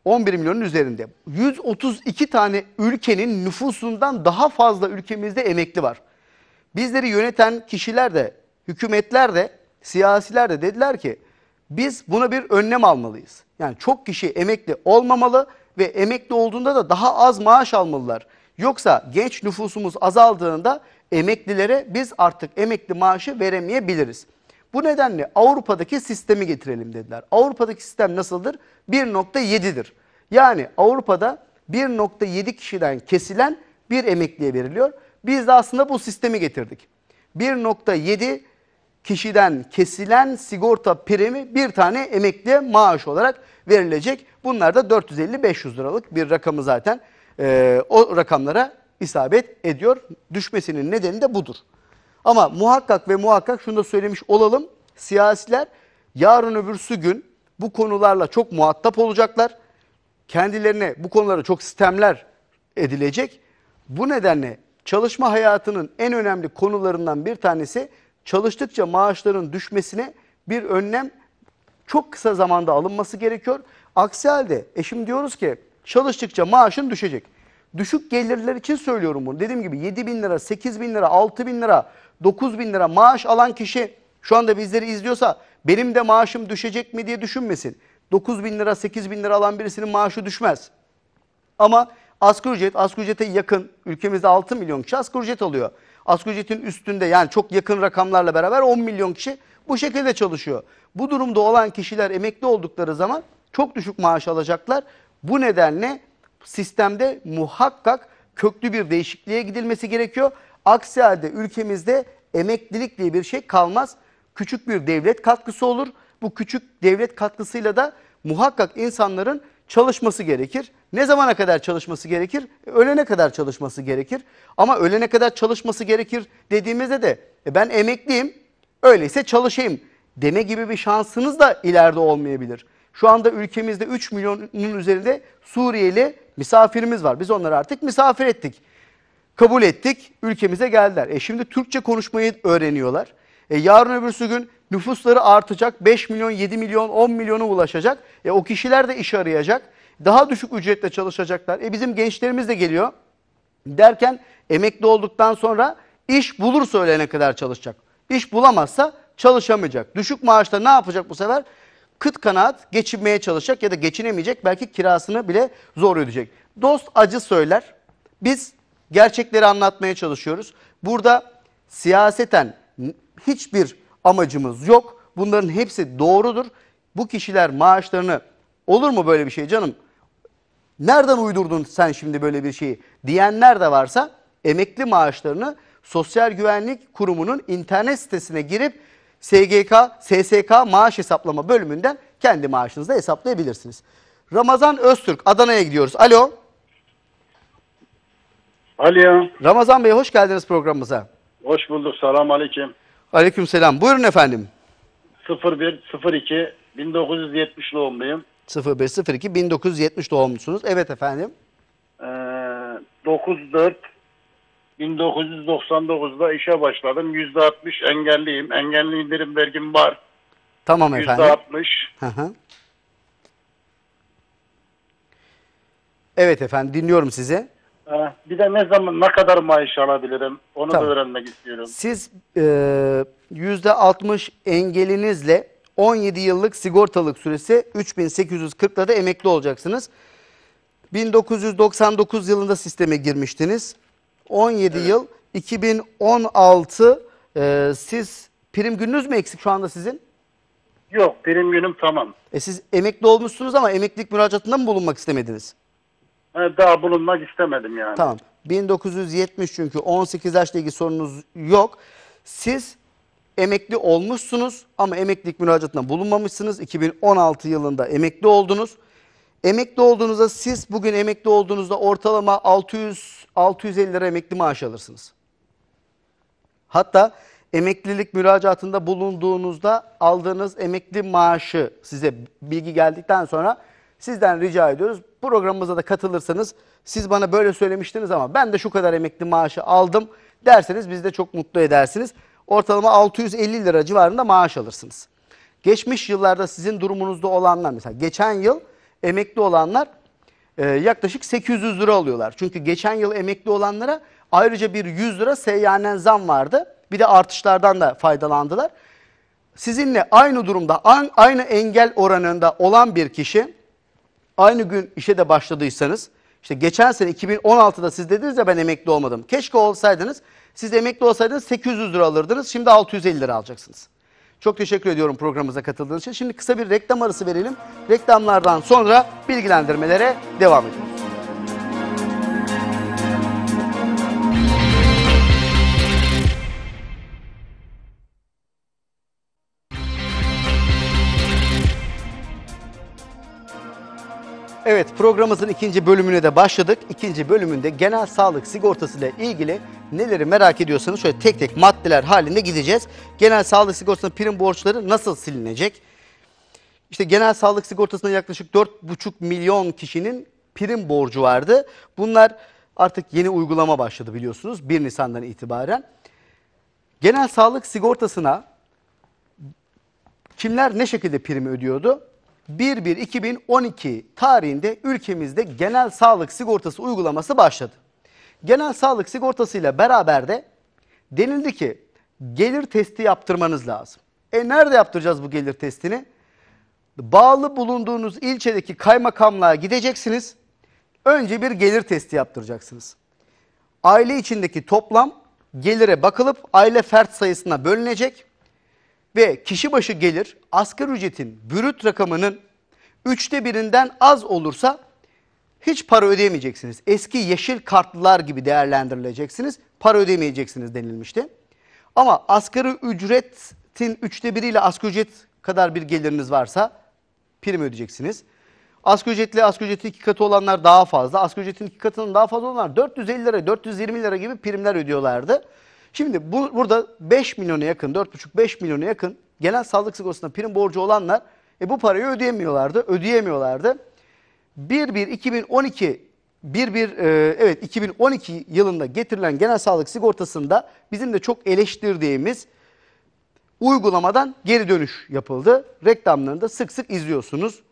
11 milyonun üzerinde. 132 tane ülkenin nüfusundan daha fazla ülkemizde emekli var. Bizleri yöneten kişiler de, hükümetler de, siyasiler de dediler ki biz buna bir önlem almalıyız. Yani çok kişi emekli olmamalı ve emekli olduğunda da daha az maaş almalılar. Yoksa genç nüfusumuz azaldığında emeklilere biz artık emekli maaşı veremeyebiliriz. Bu nedenle Avrupa'daki sistemi getirelim dediler. Avrupa'daki sistem nasıldır? 1.7'dir. Yani Avrupa'da 1.7 kişiden kesilen bir emekliye veriliyor. Biz de aslında bu sistemi getirdik. 1.7 kişiden kesilen sigorta primi bir tane emekliye maaş olarak verilecek. Bunlar da 450-500 liralık bir rakamı zaten. Ee, o rakamlara isabet ediyor. Düşmesinin nedeni de budur. Ama muhakkak ve muhakkak şunu da söylemiş olalım. Siyasiler yarın öbürsü gün bu konularla çok muhatap olacaklar. Kendilerine bu konulara çok sistemler edilecek. Bu nedenle çalışma hayatının en önemli konularından bir tanesi çalıştıkça maaşların düşmesine bir önlem çok kısa zamanda alınması gerekiyor. Aksi halde e diyoruz ki çalıştıkça maaşın düşecek. Düşük gelirler için söylüyorum bunu. Dediğim gibi 7 bin lira, 8 bin lira, 6 bin lira, 9 bin lira maaş alan kişi şu anda bizleri izliyorsa benim de maaşım düşecek mi diye düşünmesin. 9 bin lira, 8 bin lira alan birisinin maaşı düşmez. Ama asgari ücret, asgari ücrete yakın ülkemizde 6 milyon kişi asgari ücret alıyor. Asgari ücretin üstünde yani çok yakın rakamlarla beraber 10 milyon kişi bu şekilde çalışıyor. Bu durumda olan kişiler emekli oldukları zaman çok düşük maaş alacaklar. Bu nedenle sistemde muhakkak köklü bir değişikliğe gidilmesi gerekiyor. Aksi halde ülkemizde emeklilik diye bir şey kalmaz. Küçük bir devlet katkısı olur. Bu küçük devlet katkısıyla da muhakkak insanların çalışması gerekir. Ne zamana kadar çalışması gerekir? Ölene kadar çalışması gerekir. Ama ölene kadar çalışması gerekir dediğimizde de e ben emekliyim öyleyse çalışayım deme gibi bir şansınız da ileride olmayabilir. Şu anda ülkemizde 3 milyonun üzerinde Suriyeli misafirimiz var. Biz onları artık misafir ettik. Kabul ettik, ülkemize geldiler. E şimdi Türkçe konuşmayı öğreniyorlar. E yarın öbürsü gün nüfusları artacak. 5 milyon, 7 milyon, 10 milyona ulaşacak. E o kişiler de iş arayacak. Daha düşük ücretle çalışacaklar. E bizim gençlerimiz de geliyor. Derken emekli olduktan sonra iş bulursa ölene kadar çalışacak. İş bulamazsa çalışamayacak. Düşük maaşla ne yapacak bu sefer? kıt kanaat geçinmeye çalışacak ya da geçinemeyecek belki kirasını bile zor ödeyecek. Dost acı söyler. Biz gerçekleri anlatmaya çalışıyoruz. Burada siyaseten hiçbir amacımız yok. Bunların hepsi doğrudur. Bu kişiler maaşlarını olur mu böyle bir şey canım? Nereden uydurdun sen şimdi böyle bir şeyi diyenler de varsa emekli maaşlarını Sosyal Güvenlik Kurumu'nun internet sitesine girip SGK, SSK maaş hesaplama bölümünden kendi maaşınızı hesaplayabilirsiniz. Ramazan Öztürk, Adana'ya gidiyoruz. Alo. Alo. Ramazan Bey hoş geldiniz programımıza. Hoş bulduk. Selam aleyküm. Aleyküm selam. Buyurun efendim. 0102 1970 doğumluyum. 0102 1970 doğumlusunuz. Evet efendim. Ee, 94 1999'da işe başladım. %60 engelliyim. Engelli indirim vergim var. Tamam efendim. %60. Evet efendim dinliyorum sizi. Ee, bir de ne zaman ne kadar maaş alabilirim onu Tamam. da öğrenmek istiyorum. Siz e, %60 engelinizle 17 yıllık sigortalık süresi 3840'la da emekli olacaksınız. 1999 yılında sisteme girmiştiniz. 17 evet. yıl 2016 e, siz prim gününüz mü eksik şu anda sizin? Yok prim günüm tamam. E siz emekli olmuşsunuz ama emeklilik müracaatında mı bulunmak istemediniz? E, daha bulunmak istemedim yani. Tamam. 1970 çünkü 18 yaşla ilgili sorunuz yok. Siz emekli olmuşsunuz ama emeklilik müracaatına bulunmamışsınız. 2016 yılında emekli oldunuz. Emekli olduğunuzda siz bugün emekli olduğunuzda ortalama 600 650 lira emekli maaş alırsınız. Hatta emeklilik müracaatında bulunduğunuzda aldığınız emekli maaşı size bilgi geldikten sonra sizden rica ediyoruz. Programımıza da katılırsanız siz bana böyle söylemiştiniz ama ben de şu kadar emekli maaşı aldım derseniz biz de çok mutlu edersiniz. Ortalama 650 lira civarında maaş alırsınız. Geçmiş yıllarda sizin durumunuzda olanlar mesela geçen yıl emekli olanlar e, yaklaşık 800 lira alıyorlar. Çünkü geçen yıl emekli olanlara ayrıca bir 100 lira seyyanen zam vardı. Bir de artışlardan da faydalandılar. Sizinle aynı durumda aynı engel oranında olan bir kişi aynı gün işe de başladıysanız işte geçen sene 2016'da siz dediniz ya ben emekli olmadım. Keşke olsaydınız. Siz emekli olsaydınız 800 lira alırdınız. Şimdi 650 lira alacaksınız. Çok teşekkür ediyorum programımıza katıldığınız için. Şimdi kısa bir reklam arası verelim. Reklamlardan sonra bilgilendirmelere devam edelim. Evet programımızın ikinci bölümüne de başladık. İkinci bölümünde genel sağlık sigortası ile ilgili neleri merak ediyorsanız şöyle tek tek maddeler halinde gideceğiz. Genel sağlık sigortasının prim borçları nasıl silinecek? İşte genel sağlık sigortasında yaklaşık 4,5 milyon kişinin prim borcu vardı. Bunlar artık yeni uygulama başladı biliyorsunuz 1 Nisan'dan itibaren. Genel sağlık sigortasına kimler ne şekilde primi ödüyordu? 1-1-2012 tarihinde ülkemizde genel sağlık sigortası uygulaması başladı. Genel sağlık sigortası ile beraber de denildi ki gelir testi yaptırmanız lazım. E nerede yaptıracağız bu gelir testini? Bağlı bulunduğunuz ilçedeki kaymakamlığa gideceksiniz. Önce bir gelir testi yaptıracaksınız. Aile içindeki toplam gelire bakılıp aile fert sayısına bölünecek ve kişi başı gelir asgari ücretin bürüt rakamının üçte birinden az olursa hiç para ödeyemeyeceksiniz. Eski yeşil kartlılar gibi değerlendirileceksiniz. Para ödeyemeyeceksiniz denilmişti. Ama asgari ücretin üçte biriyle asgari ücret kadar bir geliriniz varsa prim ödeyeceksiniz. Asgari ücretle asgari ücretin iki katı olanlar daha fazla. Asgari ücretin iki katının daha fazla olanlar 450 lira, 420 lira gibi primler ödüyorlardı. Şimdi bu, burada 5 milyona yakın, 4,5-5 milyona yakın genel sağlık sigortasına prim borcu olanlar e, bu parayı ödeyemiyorlardı, ödeyemiyorlardı. 1-1-2012 bir bir e, evet 2012 yılında getirilen genel sağlık sigortasında bizim de çok eleştirdiğimiz uygulamadan geri dönüş yapıldı. Reklamlarını da sık sık izliyorsunuz.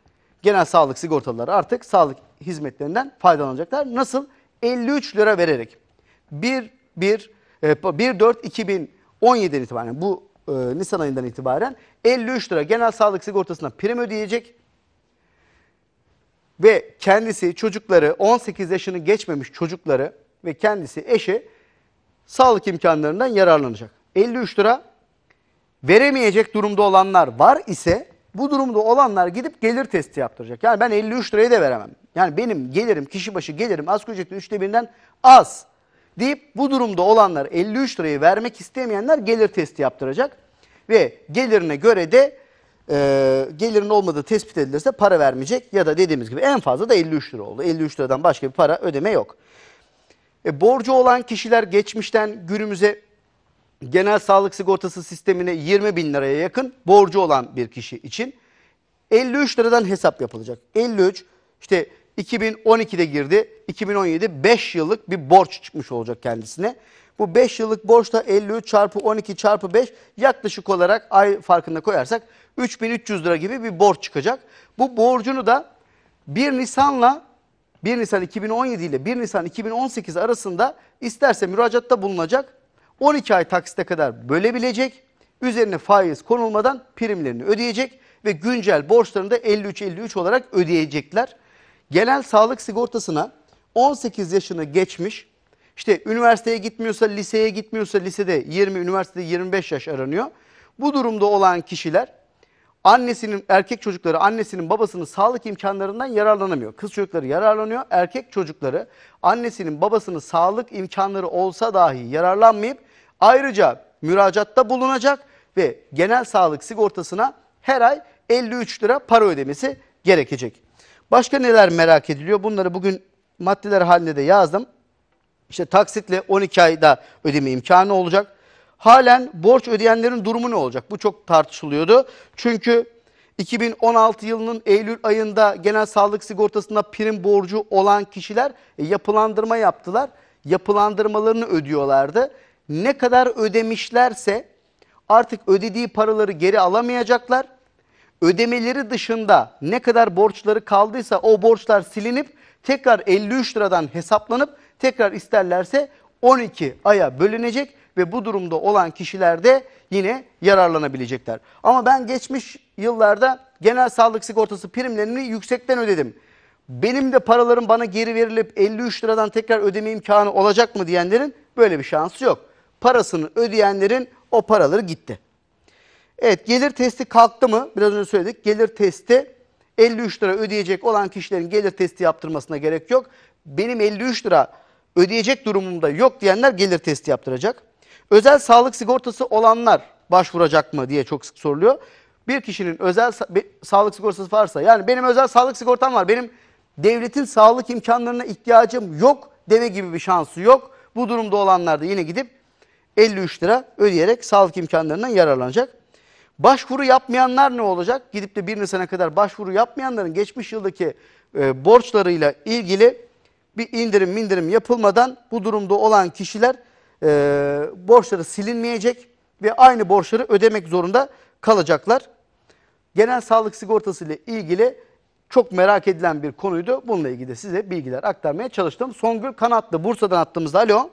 Genel sağlık sigortaları artık sağlık hizmetlerinden faydalanacaklar. Nasıl? 53 lira vererek. 1 1 e, ee, 1-4-2017'den itibaren bu e, Nisan ayından itibaren 53 lira genel sağlık sigortasına prim ödeyecek. Ve kendisi çocukları 18 yaşını geçmemiş çocukları ve kendisi eşi sağlık imkanlarından yararlanacak. 53 lira veremeyecek durumda olanlar var ise bu durumda olanlar gidip gelir testi yaptıracak. Yani ben 53 lirayı da veremem. Yani benim gelirim, kişi başı gelirim asgari ücretin üçte birinden az deyip bu durumda olanlar 53 lirayı vermek istemeyenler gelir testi yaptıracak. Ve gelirine göre de e, gelirin olmadığı tespit edilirse para vermeyecek ya da dediğimiz gibi en fazla da 53 lira oldu. 53 liradan başka bir para ödeme yok. E, borcu olan kişiler geçmişten günümüze genel sağlık sigortası sistemine 20 bin liraya yakın borcu olan bir kişi için 53 liradan hesap yapılacak. 53 işte 2012'de girdi. 2017 5 yıllık bir borç çıkmış olacak kendisine. Bu 5 yıllık borç da 53 çarpı 12 çarpı 5 yaklaşık olarak ay farkında koyarsak 3300 lira gibi bir borç çıkacak. Bu borcunu da 1 Nisan'la 1 Nisan 2017 ile 1 Nisan 2018 arasında isterse müracaatta bulunacak. 12 ay taksite kadar bölebilecek. Üzerine faiz konulmadan primlerini ödeyecek ve güncel borçlarını da 53-53 olarak ödeyecekler genel sağlık sigortasına 18 yaşını geçmiş, işte üniversiteye gitmiyorsa, liseye gitmiyorsa lisede 20, üniversitede 25 yaş aranıyor. Bu durumda olan kişiler annesinin, erkek çocukları annesinin babasının sağlık imkanlarından yararlanamıyor. Kız çocukları yararlanıyor, erkek çocukları annesinin babasının sağlık imkanları olsa dahi yararlanmayıp ayrıca müracatta bulunacak ve genel sağlık sigortasına her ay 53 lira para ödemesi gerekecek. Başka neler merak ediliyor? Bunları bugün maddeler halinde de yazdım. İşte taksitle 12 ayda ödeme imkanı olacak. Halen borç ödeyenlerin durumu ne olacak? Bu çok tartışılıyordu. Çünkü 2016 yılının Eylül ayında genel sağlık sigortasında prim borcu olan kişiler e, yapılandırma yaptılar. Yapılandırmalarını ödüyorlardı. Ne kadar ödemişlerse artık ödediği paraları geri alamayacaklar ödemeleri dışında ne kadar borçları kaldıysa o borçlar silinip tekrar 53 liradan hesaplanıp tekrar isterlerse 12 aya bölünecek ve bu durumda olan kişiler de yine yararlanabilecekler. Ama ben geçmiş yıllarda genel sağlık sigortası primlerini yüksekten ödedim. Benim de paralarım bana geri verilip 53 liradan tekrar ödeme imkanı olacak mı diyenlerin böyle bir şansı yok. Parasını ödeyenlerin o paraları gitti. Evet gelir testi kalktı mı? Biraz önce söyledik. Gelir testi 53 lira ödeyecek olan kişilerin gelir testi yaptırmasına gerek yok. Benim 53 lira ödeyecek durumumda yok diyenler gelir testi yaptıracak. Özel sağlık sigortası olanlar başvuracak mı diye çok sık soruluyor. Bir kişinin özel sağlık sigortası varsa yani benim özel sağlık sigortam var. Benim devletin sağlık imkanlarına ihtiyacım yok deme gibi bir şansı yok. Bu durumda olanlar da yine gidip 53 lira ödeyerek sağlık imkanlarından yararlanacak. Başvuru yapmayanlar ne olacak? Gidip de 1 sene kadar başvuru yapmayanların geçmiş yıldaki e, borçlarıyla ilgili bir indirim indirim yapılmadan bu durumda olan kişiler e, borçları silinmeyecek ve aynı borçları ödemek zorunda kalacaklar. Genel sağlık sigortası ile ilgili çok merak edilen bir konuydu. Bununla ilgili de size bilgiler aktarmaya çalıştım. Songül Kanatlı Bursa'dan attığımızda alo.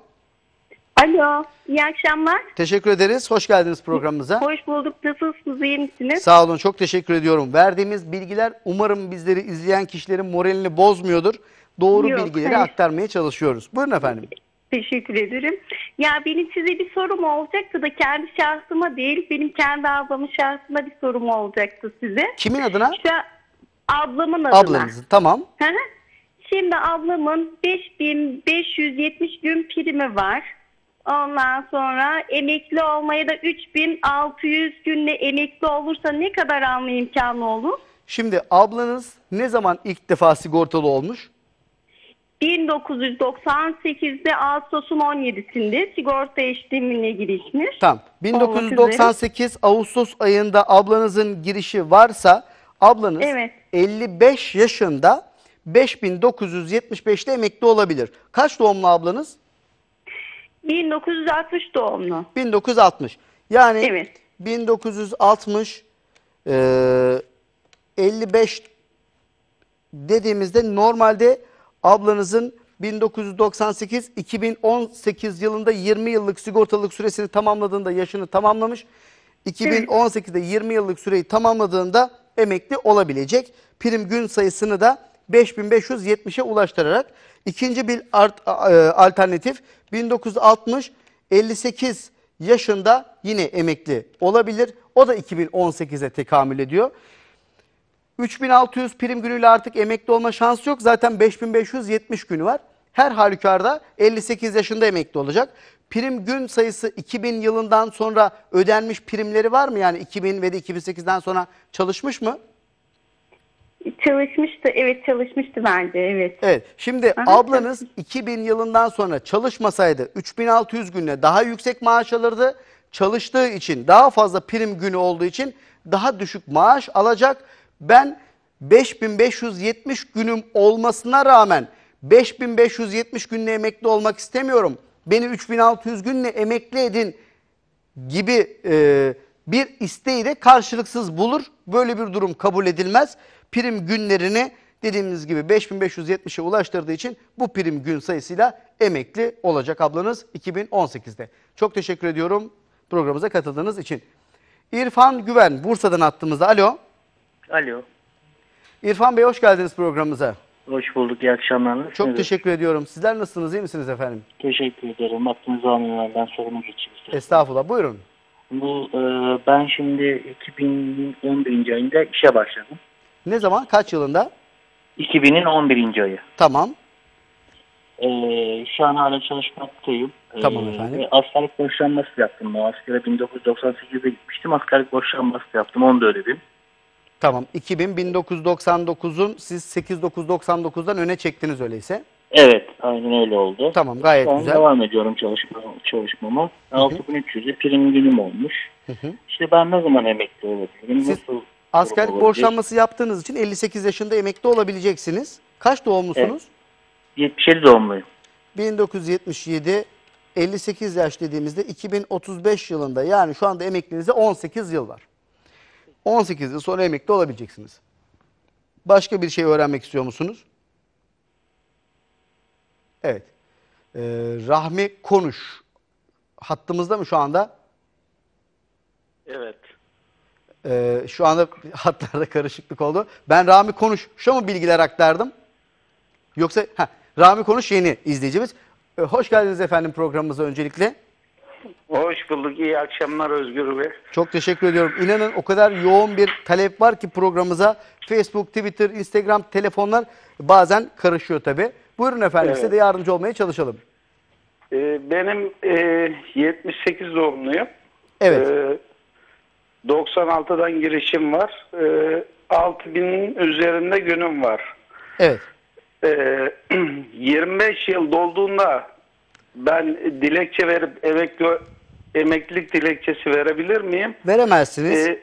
Alo, iyi akşamlar. Teşekkür ederiz. Hoş geldiniz programımıza. Hoş bulduk. Nasılsınız? iyi misiniz? Sağ olun. Çok teşekkür ediyorum. Verdiğimiz bilgiler umarım bizleri izleyen kişilerin moralini bozmuyordur. Doğru Yok, bilgileri hayır. aktarmaya çalışıyoruz. Buyurun efendim. Teşekkür ederim. Ya benim size bir sorum olacaktı da kendi şahsıma değil, benim kendi ablamın şahsına bir sorum olacaktı size. Kimin adına? İşte ablamın adına. Ablanızın. Tamam. Hı hı. Şimdi ablamın 5570 gün primi var. Ondan sonra emekli olmaya da 3600 günle emekli olursa ne kadar alma imkanı olur? Şimdi ablanız ne zaman ilk defa sigortalı olmuş? 1998'de Ağustos'un 17'sinde sigorta işlemine girişmiş. Tamam. 1998 Ağustos ayında ablanızın girişi varsa ablanız evet. 55 yaşında 5975'te emekli olabilir. Kaç doğumlu ablanız? 1960 doğumlu. 1960. Yani Evet. 1960 e, 55 dediğimizde normalde ablanızın 1998-2018 yılında 20 yıllık sigortalık süresini tamamladığında yaşını tamamlamış. 2018'de 20 yıllık süreyi tamamladığında emekli olabilecek. Prim gün sayısını da 5570'e ulaştırarak ikinci bir art, e, alternatif 1960 58 yaşında yine emekli olabilir. O da 2018'e tekamül ediyor. 3600 prim günüyle artık emekli olma şansı yok. Zaten 5570 günü var. Her halükarda 58 yaşında emekli olacak. Prim gün sayısı 2000 yılından sonra ödenmiş primleri var mı? Yani 2000 ve de 2008'den sonra çalışmış mı? Çalışmıştı, evet çalışmıştı bence, evet. Evet, şimdi Aha, ablanız 2000 yılından sonra çalışmasaydı 3600 günle daha yüksek maaş alırdı. Çalıştığı için daha fazla prim günü olduğu için daha düşük maaş alacak. Ben 5570 günüm olmasına rağmen 5570 günle emekli olmak istemiyorum. Beni 3600 günle emekli edin gibi e, bir isteği de karşılıksız bulur. Böyle bir durum kabul edilmez prim günlerini dediğimiz gibi 5570'e ulaştırdığı için bu prim gün sayısıyla emekli olacak ablanız 2018'de. Çok teşekkür ediyorum programımıza katıldığınız için. İrfan Güven Bursa'dan attığımızda alo. Alo. İrfan Bey hoş geldiniz programımıza. Hoş bulduk. iyi akşamlar. Çok teşekkür ediyorum. Sizler nasılsınız? iyi misiniz efendim? Teşekkür ederim. Aklınızı almıyorum. Ben sorumuz için. Estağfurullah. Buyurun. Bu, e, ben şimdi 2011. ayında işe başladım. Ne zaman? Kaç yılında? 2000'in 11. ayı. Tamam. Ee, şu an hala çalışmaktayım. Ee, Tamam efendim. askerlik boşanması yaptım. O askere 1998'de gitmiştim. Askerlik boşanması yaptım. Onu da ödedim. Tamam. 2000 1999'un siz 8999'dan öne çektiniz öyleyse. Evet. Aynen öyle oldu. Tamam gayet Ben güzel. devam ediyorum çalışma, çalışmama. 6300'e prim günüm olmuş. Hı hı. İşte ben ne zaman emekli olabilirim? Siz- Nasıl Askerlik borçlanması yaptığınız için 58 yaşında emekli olabileceksiniz. Kaç doğumlusunuz? Evet. 77 doğumluyum. 1977 58 yaş dediğimizde 2035 yılında yani şu anda emekliliğinize 18 yıl var. 18 yıl sonra emekli olabileceksiniz. Başka bir şey öğrenmek istiyor musunuz? Evet. Ee, Rahmi Konuş hattımızda mı şu anda? Evet. Ee, şu anda hatlarda karışıklık oldu. Ben Rami Konuş şu mu bilgiler aktardım? Yoksa heh, Rami Konuş yeni izleyicimiz. Ee, hoş geldiniz efendim programımıza öncelikle. Hoş bulduk. İyi akşamlar Özgür Bey. Çok teşekkür ediyorum. İnanın o kadar yoğun bir talep var ki programımıza. Facebook, Twitter, Instagram, telefonlar bazen karışıyor tabii. Buyurun efendim evet. size de yardımcı olmaya çalışalım. Ee, benim e, 78 doğumluyum. Evet. Ee, 96'dan girişim var. E, ee, 6000'in üzerinde günüm var. Evet. E, ee, 25 yıl dolduğunda ben dilekçe verip emekli emeklilik dilekçesi verebilir miyim? Veremezsiniz. E,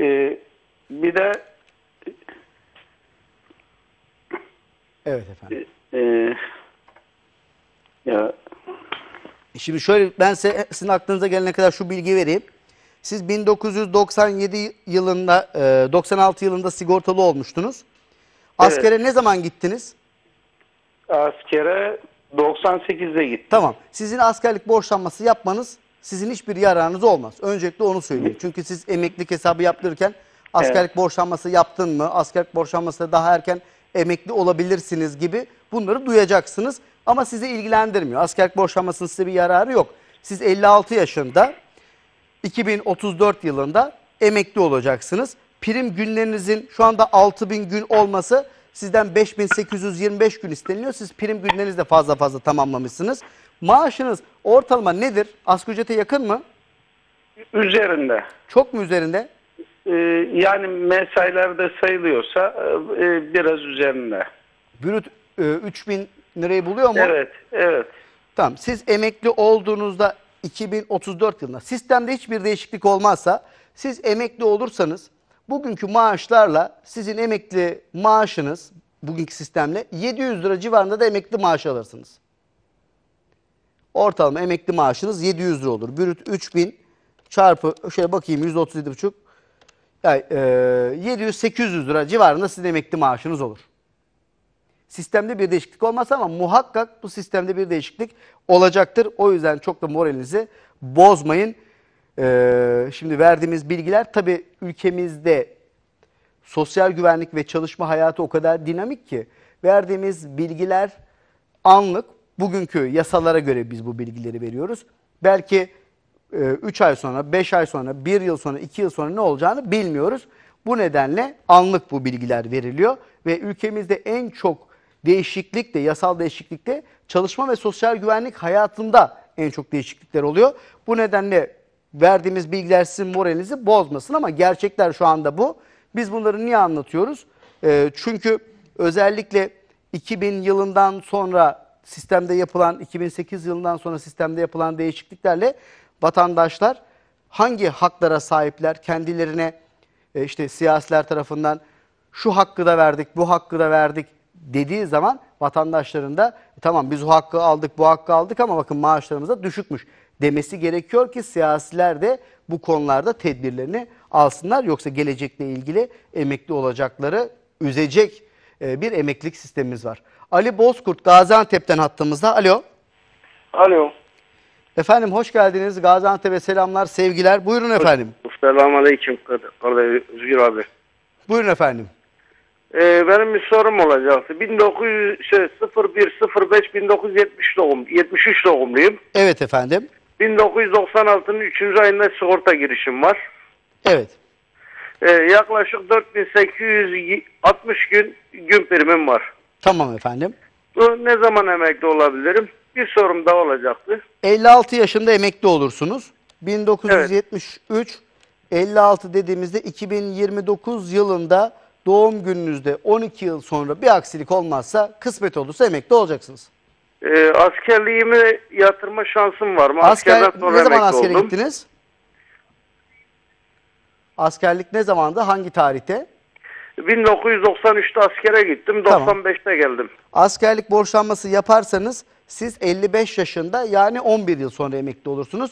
e, bir de Evet efendim. E, e, ya Şimdi şöyle ben sizin aklınıza gelene kadar şu bilgi vereyim. Siz 1997 yılında, 96 e, yılında sigortalı olmuştunuz. Askere ne zaman gittiniz? Askere 98'de gittim. Tamam. Sizin askerlik borçlanması yapmanız sizin hiçbir yararınız olmaz. Öncelikle onu söyleyeyim. Çünkü siz emeklilik hesabı yaptırırken askerlik borçlanması yaptın mı, askerlik borçlanması daha erken emekli olabilirsiniz gibi bunları duyacaksınız. Ama sizi ilgilendirmiyor. Askerlik boşanmasının size bir yararı yok. Siz 56 yaşında 2034 yılında emekli olacaksınız. Prim günlerinizin şu anda 6000 gün olması sizden 5825 gün isteniliyor. Siz prim günlerinizi de fazla fazla tamamlamışsınız. Maaşınız ortalama nedir? Asgari ücrete yakın mı? Üzerinde. Çok mu üzerinde? Ee, yani mesailerde sayılıyorsa e, biraz üzerinde. Brüt e, 3000 lirayı buluyor mu? Evet, evet. Tamam. Siz emekli olduğunuzda 2034 yılında sistemde hiçbir değişiklik olmazsa siz emekli olursanız bugünkü maaşlarla sizin emekli maaşınız bugünkü sistemle 700 lira civarında da emekli maaşı alırsınız. Ortalama emekli maaşınız 700 lira olur. Brüt 3000 çarpı şöyle bakayım 137,5 yani, e, 700-800 lira civarında sizin emekli maaşınız olur sistemde bir değişiklik olmasa ama muhakkak bu sistemde bir değişiklik olacaktır. O yüzden çok da moralinizi bozmayın. Ee, şimdi verdiğimiz bilgiler tabii ülkemizde sosyal güvenlik ve çalışma hayatı o kadar dinamik ki verdiğimiz bilgiler anlık bugünkü yasalara göre biz bu bilgileri veriyoruz. Belki 3 e, ay sonra, 5 ay sonra, 1 yıl sonra, 2 yıl sonra ne olacağını bilmiyoruz. Bu nedenle anlık bu bilgiler veriliyor ve ülkemizde en çok değişiklik de yasal değişiklik de çalışma ve sosyal güvenlik hayatında en çok değişiklikler oluyor. Bu nedenle verdiğimiz bilgiler sizin moralinizi bozmasın ama gerçekler şu anda bu. Biz bunları niye anlatıyoruz? E, çünkü özellikle 2000 yılından sonra sistemde yapılan 2008 yılından sonra sistemde yapılan değişikliklerle vatandaşlar hangi haklara sahipler kendilerine e, işte siyasiler tarafından şu hakkı da verdik, bu hakkı da verdik dediği zaman vatandaşların da tamam biz o hakkı aldık bu hakkı aldık ama bakın maaşlarımıza düşükmüş demesi gerekiyor ki siyasiler de bu konularda tedbirlerini alsınlar. Yoksa gelecekle ilgili emekli olacakları üzecek e, bir emeklilik sistemimiz var. Ali Bozkurt Gaziantep'ten hattımızda. Alo. Alo. Efendim hoş geldiniz. Gaziantep'e selamlar, sevgiler. Buyurun efendim. Selamun Aleyküm Kadir Özgür abi. Buyurun efendim. Ee, benim bir sorum olacaktı. 1900 şey, 05 1970 doğum 73 doğumluyum. Evet efendim. 1996'nın 3. ayında sigorta girişim var. Evet. Ee, yaklaşık 4860 gün gün primim var. Tamam efendim. Bu ne zaman emekli olabilirim? Bir sorum daha olacaktı. 56 yaşında emekli olursunuz. 1973 evet. 56 dediğimizde 2029 yılında doğum gününüzde 12 yıl sonra bir aksilik olmazsa kısmet olursa emekli olacaksınız. E, askerliğimi yatırma şansım var mı? Asker, sonra ne zaman askere oldum. gittiniz? Askerlik ne zamanda hangi tarihte? 1993'te askere gittim. Tamam. 95'te geldim. Askerlik borçlanması yaparsanız siz 55 yaşında yani 11 yıl sonra emekli olursunuz.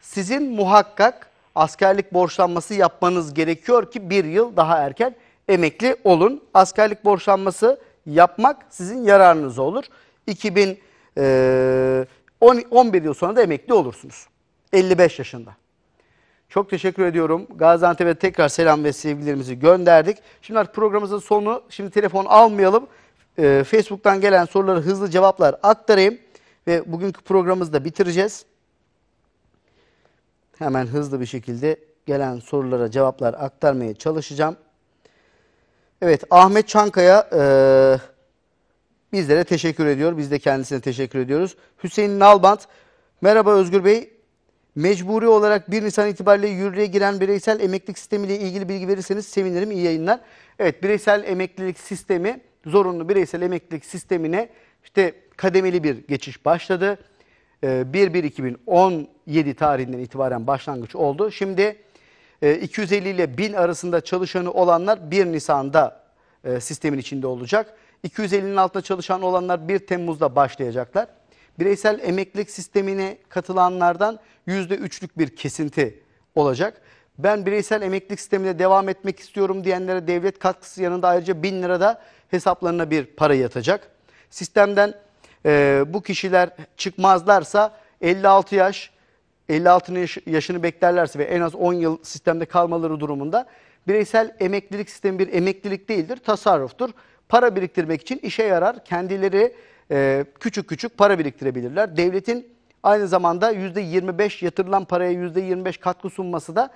Sizin muhakkak askerlik borçlanması yapmanız gerekiyor ki bir yıl daha erken emekli olun. Askerlik borçlanması yapmak sizin yararınız olur. 2011 e, yıl sonra da emekli olursunuz. 55 yaşında. Çok teşekkür ediyorum. Gaziantep'e tekrar selam ve sevgilerimizi gönderdik. Şimdi artık programımızın sonu. Şimdi telefon almayalım. Ee, Facebook'tan gelen soruları hızlı cevaplar aktarayım. Ve bugünkü programımızı da bitireceğiz. Hemen hızlı bir şekilde gelen sorulara cevaplar aktarmaya çalışacağım. Evet Ahmet Çankaya e, bizlere teşekkür ediyor. Biz de kendisine teşekkür ediyoruz. Hüseyin Nalbant merhaba Özgür Bey. Mecburi olarak 1 Nisan itibariyle yürürlüğe giren bireysel emeklilik sistemiyle ilgili bilgi verirseniz sevinirim. İyi yayınlar. Evet bireysel emeklilik sistemi zorunlu bireysel emeklilik sistemine işte kademeli bir geçiş başladı. 1-1-2017 e, tarihinden itibaren başlangıç oldu. Şimdi 250 ee, ile 1000 arasında çalışanı olanlar 1 Nisan'da e, sistemin içinde olacak. 250'nin altında çalışan olanlar 1 Temmuz'da başlayacaklar. Bireysel emeklilik sistemine katılanlardan %3'lük bir kesinti olacak. Ben bireysel emeklilik sistemine devam etmek istiyorum diyenlere devlet katkısı yanında ayrıca 1000 lira da hesaplarına bir para yatacak. Sistemden e, bu kişiler çıkmazlarsa 56 yaş 56 yaşını beklerlerse ve en az 10 yıl sistemde kalmaları durumunda bireysel emeklilik sistemi bir emeklilik değildir, tasarruftur. Para biriktirmek için işe yarar. Kendileri e, küçük küçük para biriktirebilirler. Devletin aynı zamanda %25 yatırılan paraya %25 katkı sunması da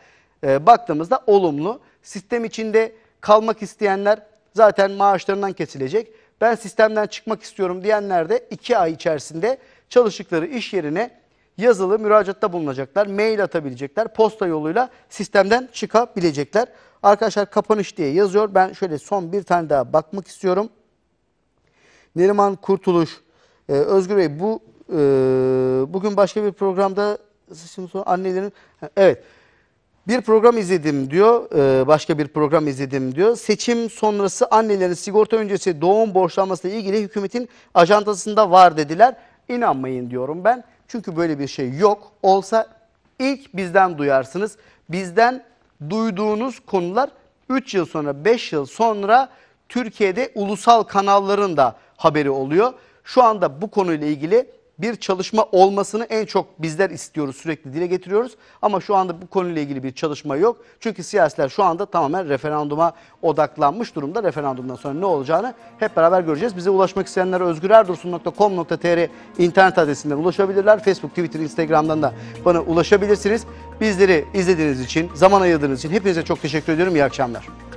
e, baktığımızda olumlu. Sistem içinde kalmak isteyenler zaten maaşlarından kesilecek. Ben sistemden çıkmak istiyorum diyenler de 2 ay içerisinde çalıştıkları iş yerine yazılı müracaatta bulunacaklar, mail atabilecekler, posta yoluyla sistemden çıkabilecekler. Arkadaşlar kapanış diye yazıyor. Ben şöyle son bir tane daha bakmak istiyorum. Neriman Kurtuluş, ee, Özgür Bey bu e, bugün başka bir programda şimdi sonra annelerin evet bir program izledim diyor. Ee, başka bir program izledim diyor. Seçim sonrası annelerin sigorta öncesi doğum borçlanmasıyla ilgili hükümetin ajandasında var dediler. İnanmayın diyorum ben. Çünkü böyle bir şey yok. Olsa ilk bizden duyarsınız. Bizden duyduğunuz konular 3 yıl sonra 5 yıl sonra Türkiye'de ulusal kanalların da haberi oluyor. Şu anda bu konuyla ilgili bir çalışma olmasını en çok bizler istiyoruz sürekli dile getiriyoruz. Ama şu anda bu konuyla ilgili bir çalışma yok. Çünkü siyasiler şu anda tamamen referanduma odaklanmış durumda. Referandumdan sonra ne olacağını hep beraber göreceğiz. Bize ulaşmak isteyenler özgürerdursun.com.tr internet adresinden ulaşabilirler. Facebook, Twitter, Instagram'dan da bana ulaşabilirsiniz. Bizleri izlediğiniz için, zaman ayırdığınız için hepinize çok teşekkür ediyorum. İyi akşamlar.